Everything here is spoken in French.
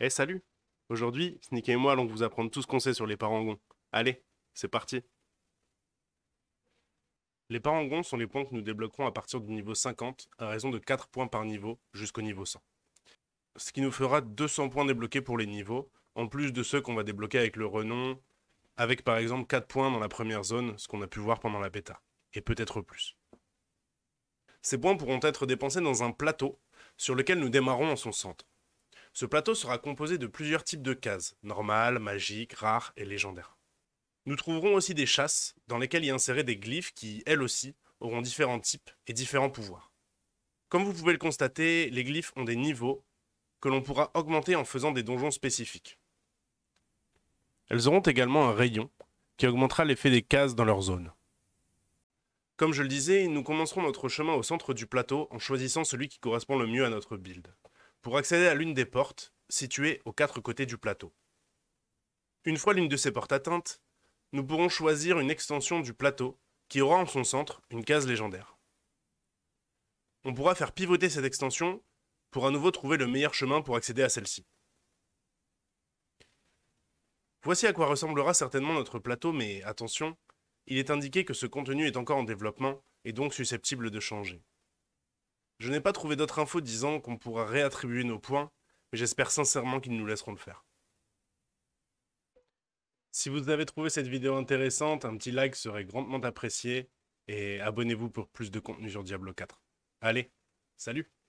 Eh salut Aujourd'hui, Sneak et moi allons vous apprendre tout ce qu'on sait sur les parangons. Allez, c'est parti Les parangons sont les points que nous débloquerons à partir du niveau 50, à raison de 4 points par niveau, jusqu'au niveau 100. Ce qui nous fera 200 points débloqués pour les niveaux, en plus de ceux qu'on va débloquer avec le renom, avec par exemple 4 points dans la première zone, ce qu'on a pu voir pendant la bêta, et peut-être plus. Ces points pourront être dépensés dans un plateau sur lequel nous démarrons en son centre. Ce plateau sera composé de plusieurs types de cases, normales, magiques, rares et légendaires. Nous trouverons aussi des chasses, dans lesquelles y insérer des glyphes qui, elles aussi, auront différents types et différents pouvoirs. Comme vous pouvez le constater, les glyphes ont des niveaux que l'on pourra augmenter en faisant des donjons spécifiques. Elles auront également un rayon qui augmentera l'effet des cases dans leur zone. Comme je le disais, nous commencerons notre chemin au centre du plateau en choisissant celui qui correspond le mieux à notre build pour accéder à l'une des portes situées aux quatre côtés du plateau. Une fois l'une de ces portes atteinte, nous pourrons choisir une extension du plateau qui aura en son centre une case légendaire. On pourra faire pivoter cette extension pour à nouveau trouver le meilleur chemin pour accéder à celle-ci. Voici à quoi ressemblera certainement notre plateau, mais attention, il est indiqué que ce contenu est encore en développement et donc susceptible de changer. Je n'ai pas trouvé d'autres infos disant qu'on pourra réattribuer nos points, mais j'espère sincèrement qu'ils nous laisseront le faire. Si vous avez trouvé cette vidéo intéressante, un petit like serait grandement apprécié, et abonnez-vous pour plus de contenu sur Diablo 4. Allez, salut